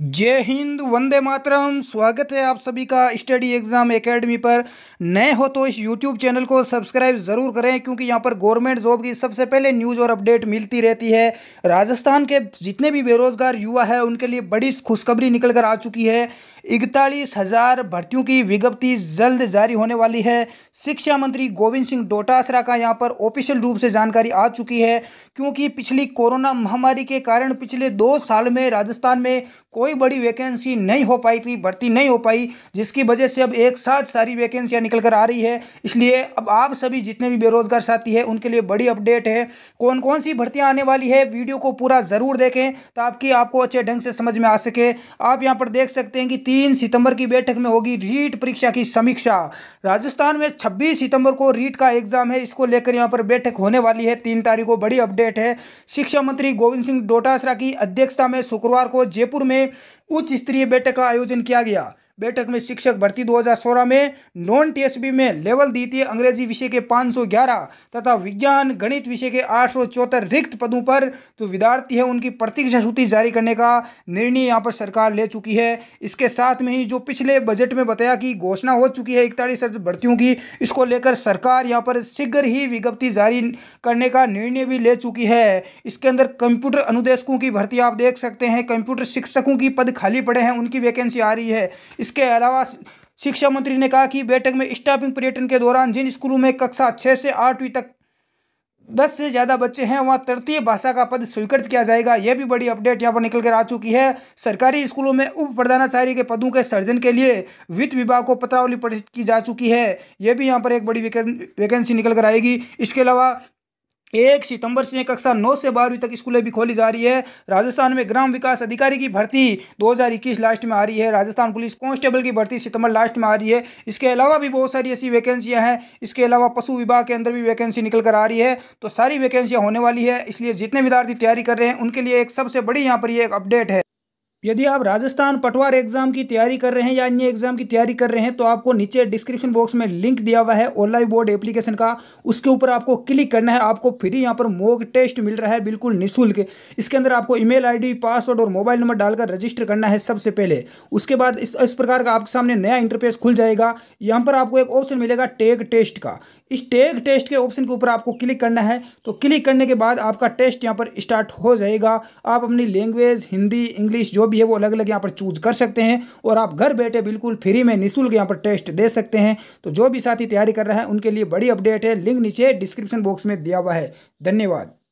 जय हिंद वंदे मातरम स्वागत है आप सभी का स्टडी एग्ज़ाम एकेडमी पर नए हो तो इस यूट्यूब चैनल को सब्सक्राइब ज़रूर करें क्योंकि यहाँ पर गवर्नमेंट जॉब की सबसे पहले न्यूज़ और अपडेट मिलती रहती है राजस्थान के जितने भी बेरोज़गार युवा है उनके लिए बड़ी खुशखबरी निकल कर आ चुकी है इकतालीस हज़ार भर्तियों की विज्ञप्ति जल्द जारी होने वाली है शिक्षा मंत्री गोविंद सिंह डोटासरा का यहाँ पर ऑफिशियल रूप से जानकारी आ चुकी है क्योंकि पिछली कोरोना महामारी के कारण पिछले दो साल में राजस्थान में कोई बड़ी वैकेंसी नहीं हो पाई थी भर्ती नहीं हो पाई जिसकी वजह से अब एक साथ सारी वैकेंसियाँ निकल कर आ रही है इसलिए अब आप सभी जितने भी बेरोजगार साथी हैं उनके लिए बड़ी अपडेट है कौन कौन सी भर्तियाँ आने वाली है वीडियो को पूरा ज़रूर देखें ताकि आपको अच्छे ढंग से समझ में आ सके आप यहाँ पर देख सकते हैं कि तीन सितंबर की बैठक में होगी रीट परीक्षा की समीक्षा राजस्थान में छब्बीस सितंबर को रीट का एग्जाम है इसको लेकर यहाँ पर बैठक होने वाली है तीन तारीख को बड़ी अपडेट है शिक्षा मंत्री गोविंद सिंह डोटासरा की अध्यक्षता में शुक्रवार को जयपुर में उच्च स्तरीय बैठक का आयोजन किया गया बैठक में शिक्षक भर्ती 2016 में नॉन टीएसबी में लेवल द्वितीय अंग्रेजी विषय के 511 तथा विज्ञान गणित विषय के आठ रिक्त पदों पर जो विद्यार्थी है उनकी प्रतीक्षा सूची जारी करने का निर्णय यहाँ पर सरकार ले चुकी है इसके साथ में ही जो पिछले बजट में बताया कि घोषणा हो चुकी है इकतालीस भर्तियों की इसको लेकर सरकार यहाँ पर शीघ्र ही विज्ञप्ति जारी करने का निर्णय भी ले चुकी है इसके अंदर कंप्यूटर अनुदेशकों की भर्ती आप देख सकते हैं कंप्यूटर शिक्षकों की पद खाली पड़े हैं उनकी वैकेंसी आ रही है इसके अलावा शिक्षा मंत्री ने कहा कि बैठक में स्टाफिंग पर्यटन के दौरान जिन स्कूलों में कक्षा छः से आठवीं तक दस से ज़्यादा बच्चे हैं वहाँ तृतीय भाषा का पद स्वीकृत किया जाएगा यह भी बड़ी अपडेट यहाँ पर निकल कर आ चुकी है सरकारी स्कूलों में उप प्रधानाचार्य के पदों के सर्जन के लिए वित्त विभाग को पत्रावली प्रेषित की जा चुकी है यह भी यहाँ पर एक बड़ी वेकेंसी निकल कर आएगी इसके अलावा एक सितंबर से कक्षा नौ से बारहवीं तक स्कूलें भी खोली जा रही है राजस्थान में ग्राम विकास अधिकारी की भर्ती 2021 लास्ट में आ रही है राजस्थान पुलिस कांस्टेबल की भर्ती सितंबर लास्ट में आ रही है इसके अलावा भी बहुत सारी ऐसी वैकेंसियां हैं इसके अलावा पशु विभाग के अंदर भी वैकेंसी निकल कर आ रही है तो सारी वैकेंसियाँ होने वाली है इसलिए जितने विद्यार्थी तैयारी कर रहे हैं उनके लिए एक सबसे बड़ी यहाँ पर ये एक अपडेट है यदि आप राजस्थान पटवार एग्जाम की तैयारी कर रहे हैं या अन्य एग्जाम की तैयारी कर रहे हैं तो आपको नीचे डिस्क्रिप्शन बॉक्स में लिंक दिया हुआ है ऑनलाइन बोर्ड एप्लीकेशन का उसके ऊपर आपको क्लिक करना है आपको फ्री यहाँ पर मोक टेस्ट मिल रहा है बिल्कुल निःशुल्क इसके अंदर आपको ई मेल पासवर्ड और मोबाइल नंबर डालकर रजिस्टर करना है सबसे पहले उसके बाद इस, इस प्रकार का आपके सामने नया इंटरफेस खुल जाएगा यहाँ पर आपको एक ऑप्शन मिलेगा टेग टेस्ट का इस टेग टेस्ट के ऑप्शन के ऊपर आपको क्लिक करना है तो क्लिक करने के बाद आपका टेस्ट यहाँ पर स्टार्ट हो जाएगा आप अपनी लैंग्वेज हिंदी इंग्लिश जो भी है वो अलग अलग यहाँ पर चूज कर सकते हैं और आप घर बैठे बिल्कुल फ्री में निःशुल्क यहाँ पर टेस्ट दे सकते हैं तो जो भी साथी तैयारी कर रहा है उनके लिए बड़ी अपडेट है लिंक नीचे डिस्क्रिप्शन बॉक्स में दिया हुआ है धन्यवाद